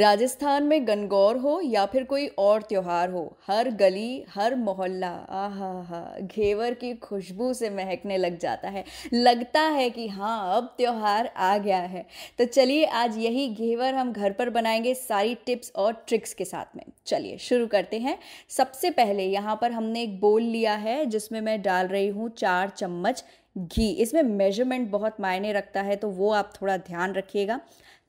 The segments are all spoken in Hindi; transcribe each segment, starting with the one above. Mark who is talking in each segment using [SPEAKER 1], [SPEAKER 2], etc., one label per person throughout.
[SPEAKER 1] राजस्थान में गनगौर हो या फिर कोई और त्यौहार हो हर गली हर मोहल्ला आहा हा घेवर की खुशबू से महकने लग जाता है लगता है कि हाँ अब त्यौहार आ गया है तो चलिए आज यही घेवर हम घर पर बनाएंगे सारी टिप्स और ट्रिक्स के साथ में चलिए शुरू करते हैं सबसे पहले यहाँ पर हमने एक बोल लिया है जिसमें मैं डाल रही हूँ चार चम्मच घी इसमें मेजरमेंट बहुत मायने रखता है तो वो आप थोड़ा ध्यान रखिएगा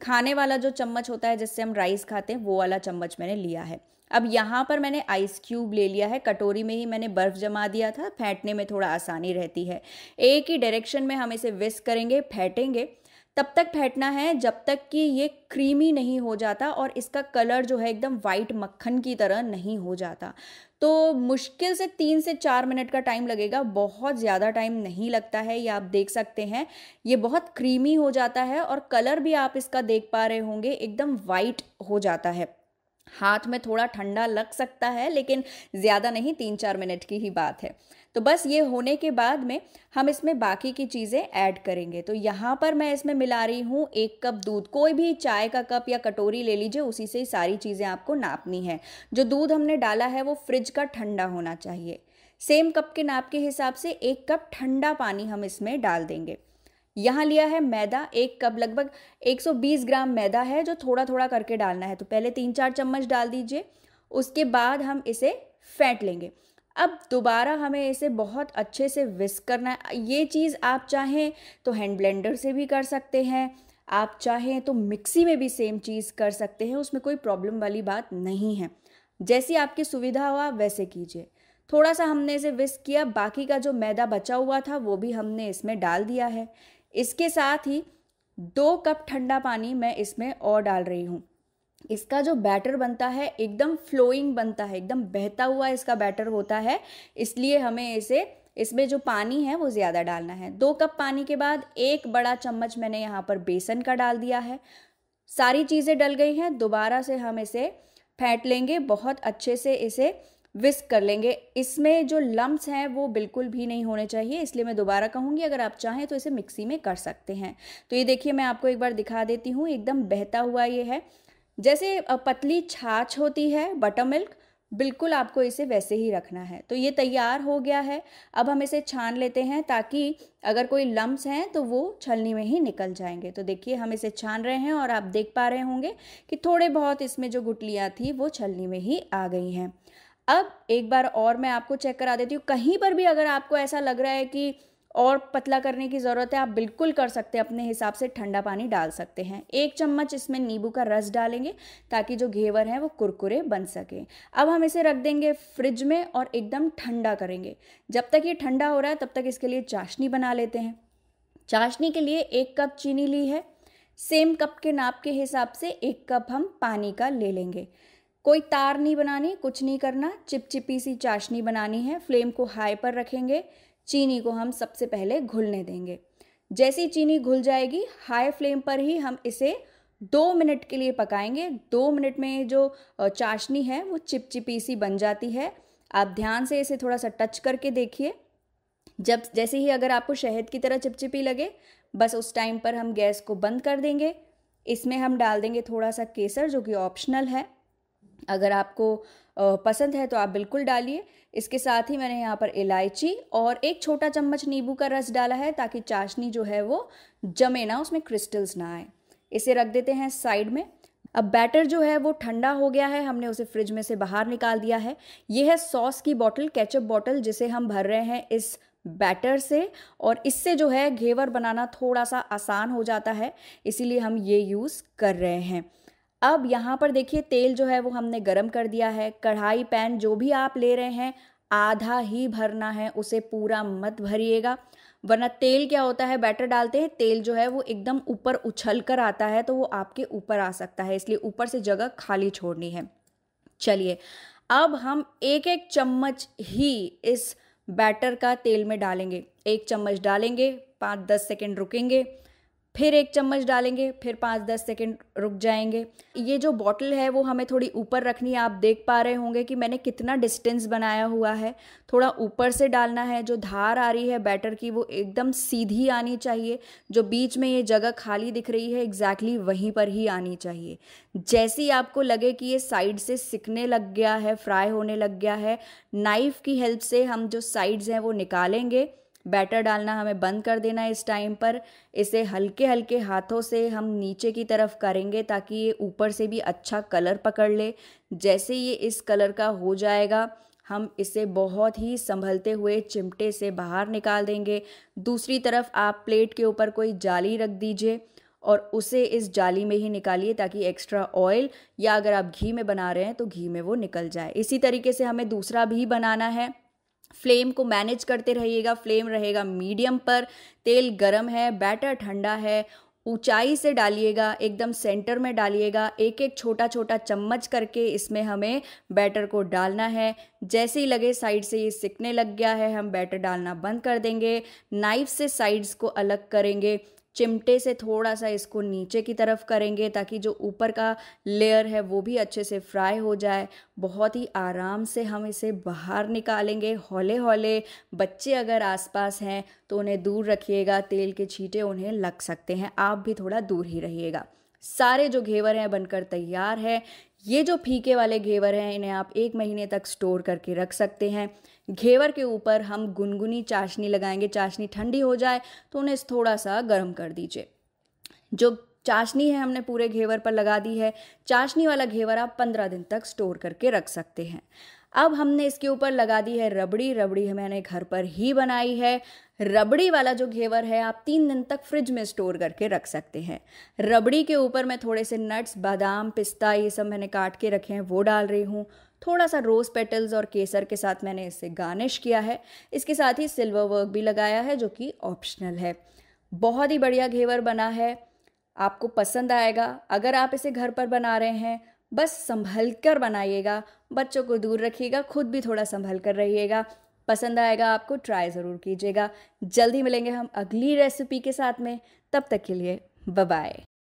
[SPEAKER 1] खाने वाला जो चम्मच होता है जिससे हम राइस खाते हैं वो वाला चम्मच मैंने लिया है अब यहाँ पर मैंने आइस क्यूब ले लिया है कटोरी में ही मैंने बर्फ़ जमा दिया था फेंटने में थोड़ा आसानी रहती है एक ही डायरेक्शन में हम इसे विस्क करेंगे फेंटेंगे तब तक फेंटना है जब तक कि ये क्रीमी नहीं हो जाता और इसका कलर जो है एकदम वाइट मक्खन की तरह नहीं हो जाता तो मुश्किल से तीन से चार मिनट का टाइम लगेगा बहुत ज़्यादा टाइम नहीं लगता है ये आप देख सकते हैं ये बहुत क्रीमी हो जाता है और कलर भी आप इसका देख पा रहे होंगे एकदम वाइट हो जाता है हाथ में थोड़ा ठंडा लग सकता है लेकिन ज़्यादा नहीं तीन चार मिनट की ही बात है तो बस ये होने के बाद में हम इसमें बाकी की चीज़ें ऐड करेंगे तो यहाँ पर मैं इसमें मिला रही हूँ एक कप दूध कोई भी चाय का कप या कटोरी ले लीजिए उसी से सारी चीज़ें आपको नापनी है जो दूध हमने डाला है वो फ्रिज का ठंडा होना चाहिए सेम कप के नाप के हिसाब से एक कप ठंडा पानी हम इसमें डाल देंगे यहाँ लिया है मैदा एक कप लगभग 120 ग्राम मैदा है जो थोड़ा थोड़ा करके डालना है तो पहले तीन चार चम्मच डाल दीजिए उसके बाद हम इसे फेंट लेंगे अब दोबारा हमें इसे बहुत अच्छे से विस्क करना है ये चीज़ आप चाहें तो हैंड ब्लेंडर से भी कर सकते हैं आप चाहें तो मिक्सी में भी सेम चीज़ कर सकते हैं उसमें कोई प्रॉब्लम वाली बात नहीं है जैसी आपकी सुविधा हुआ वैसे कीजिए थोड़ा सा हमने इसे विस्क किया बाकी का जो मैदा बचा हुआ था वो भी हमने इसमें डाल दिया है इसके साथ ही दो कप ठंडा पानी मैं इसमें और डाल रही हूँ इसका जो बैटर बनता है एकदम फ्लोइंग बनता है एकदम बहता हुआ इसका बैटर होता है इसलिए हमें इसे इसमें जो पानी है वो ज़्यादा डालना है दो कप पानी के बाद एक बड़ा चम्मच मैंने यहाँ पर बेसन का डाल दिया है सारी चीज़ें डल गई हैं दोबारा से हम इसे फेंट लेंगे बहुत अच्छे से इसे विस्क कर लेंगे इसमें जो लम्ब्स हैं वो बिल्कुल भी नहीं होने चाहिए इसलिए मैं दोबारा कहूँगी अगर आप चाहें तो इसे मिक्सी में कर सकते हैं तो ये देखिए मैं आपको एक बार दिखा देती हूँ एकदम बहता हुआ ये है जैसे पतली छाछ होती है बटर मिल्क बिल्कुल आपको इसे वैसे ही रखना है तो ये तैयार हो गया है अब हम इसे छान लेते हैं ताकि अगर कोई लम्ब्स हैं तो वो छलनी में ही निकल जाएंगे तो देखिए हम इसे छान रहे हैं और आप देख पा रहे होंगे कि थोड़े बहुत इसमें जो गुटलियाँ थी वो छलनी में ही आ गई हैं अब एक बार और मैं आपको चेक करा देती हूँ कहीं पर भी अगर आपको ऐसा लग रहा है कि और पतला करने की ज़रूरत है आप बिल्कुल कर सकते हैं अपने हिसाब से ठंडा पानी डाल सकते हैं एक चम्मच इसमें नींबू का रस डालेंगे ताकि जो घेवर हैं वो कुरकुरे बन सके अब हम इसे रख देंगे फ्रिज में और एकदम ठंडा करेंगे जब तक ये ठंडा हो रहा है तब तक इसके लिए चाशनी बना लेते हैं चाशनी के लिए एक कप चीनी ली है सेम कप के नाप के हिसाब से एक कप हम पानी का ले लेंगे कोई तार नहीं बनानी कुछ नहीं करना चिपचिपी सी चाशनी बनानी है फ्लेम को हाई पर रखेंगे चीनी को हम सबसे पहले घुलने देंगे जैसी चीनी घुल जाएगी हाई फ्लेम पर ही हम इसे दो मिनट के लिए पकाएंगे दो मिनट में जो चाशनी है वो चिपचिपी सी बन जाती है आप ध्यान से इसे थोड़ा सा टच करके देखिए जब जैसे ही अगर आपको शहद की तरह चिपचिपी लगे बस उस टाइम पर हम गैस को बंद कर देंगे इसमें हम डाल देंगे थोड़ा सा केसर जो कि ऑप्शनल है अगर आपको पसंद है तो आप बिल्कुल डालिए इसके साथ ही मैंने यहाँ पर इलायची और एक छोटा चम्मच नींबू का रस डाला है ताकि चाशनी जो है वो जमे ना उसमें क्रिस्टल्स ना आए इसे रख देते हैं साइड में अब बैटर जो है वो ठंडा हो गया है हमने उसे फ्रिज में से बाहर निकाल दिया है ये है सॉस की बॉटल केचप बॉटल जिसे हम भर रहे हैं इस बैटर से और इससे जो है घेवर बनाना थोड़ा सा आसान हो जाता है इसीलिए हम ये यूज़ कर रहे हैं अब यहाँ पर देखिए तेल जो है वो हमने गरम कर दिया है कढ़ाई पैन जो भी आप ले रहे हैं आधा ही भरना है उसे पूरा मत भरिएगा वरना तेल क्या होता है बैटर डालते हैं तेल जो है वो एकदम ऊपर उछल कर आता है तो वो आपके ऊपर आ सकता है इसलिए ऊपर से जगह खाली छोड़नी है चलिए अब हम एक एक चम्मच ही इस बैटर का तेल में डालेंगे एक चम्मच डालेंगे पाँच दस सेकेंड रुकेंगे फिर एक चम्मच डालेंगे फिर पाँच दस सेकेंड रुक जाएंगे ये जो बॉटल है वो हमें थोड़ी ऊपर रखनी है आप देख पा रहे होंगे कि मैंने कितना डिस्टेंस बनाया हुआ है थोड़ा ऊपर से डालना है जो धार आ रही है बैटर की वो एकदम सीधी आनी चाहिए जो बीच में ये जगह खाली दिख रही है एग्जैक्टली exactly वहीं पर ही आनी चाहिए जैसी आपको लगे कि ये साइड से सिकने लग गया है फ्राई होने लग गया है नाइफ़ की हेल्प से हम जो साइड्स हैं वो निकालेंगे बैटर डालना हमें बंद कर देना है इस टाइम पर इसे हल्के हल्के हाथों से हम नीचे की तरफ करेंगे ताकि ये ऊपर से भी अच्छा कलर पकड़ ले जैसे ये इस कलर का हो जाएगा हम इसे बहुत ही संभलते हुए चिमटे से बाहर निकाल देंगे दूसरी तरफ आप प्लेट के ऊपर कोई जाली रख दीजिए और उसे इस जाली में ही निकालिए ताकि एक्स्ट्रा ऑयल या अगर आप घी में बना रहे हैं तो घी में वो निकल जाए इसी तरीके से हमें दूसरा भी बनाना है फ्लेम को मैनेज करते रहिएगा फ्लेम रहेगा मीडियम पर तेल गरम है बैटर ठंडा है ऊंचाई से डालिएगा एकदम सेंटर में डालिएगा एक एक छोटा छोटा चम्मच करके इसमें हमें बैटर को डालना है जैसे ही लगे साइड से ये सिकने लग गया है हम बैटर डालना बंद कर देंगे नाइफ से साइड्स को अलग करेंगे चिमटे से थोड़ा सा इसको नीचे की तरफ करेंगे ताकि जो ऊपर का लेयर है वो भी अच्छे से फ्राई हो जाए बहुत ही आराम से हम इसे बाहर निकालेंगे हौले हौले बच्चे अगर आसपास हैं तो उन्हें दूर रखिएगा तेल के छींटे उन्हें लग सकते हैं आप भी थोड़ा दूर ही रहिएगा सारे जो घेवर हैं बनकर तैयार है ये जो फीके वाले घेवर हैं इन्हें आप एक महीने तक स्टोर करके रख सकते हैं घेवर के ऊपर हम गुनगुनी चाशनी लगाएंगे चाशनी ठंडी हो जाए तो उन्हें थोड़ा सा गर्म कर दीजिए जो चाशनी है हमने पूरे घेवर पर लगा दी है चाशनी वाला घेवर आप पंद्रह दिन तक स्टोर करके रख सकते हैं अब हमने इसके ऊपर लगा दी है रबड़ी रबड़ी मैंने घर पर ही बनाई है रबड़ी वाला जो घेवर है आप तीन दिन तक फ्रिज में स्टोर करके रख सकते हैं रबड़ी के ऊपर मैं थोड़े से नट्स बादाम पिस्ता ये सब मैंने काट के रखे हैं वो डाल रही हूँ थोड़ा सा रोज़ पेटल्स और केसर के साथ मैंने इसे गार्निश किया है इसके साथ ही सिल्वर वर्क भी लगाया है जो कि ऑप्शनल है बहुत ही बढ़िया घेवर बना है आपको पसंद आएगा अगर आप इसे घर पर बना रहे हैं बस संभल कर बनाइएगा बच्चों को दूर रखिएगा खुद भी थोड़ा संभल कर रहिएगा पसंद आएगा आपको ट्राई ज़रूर कीजिएगा जल्दी मिलेंगे हम अगली रेसिपी के साथ में तब तक के लिए बाय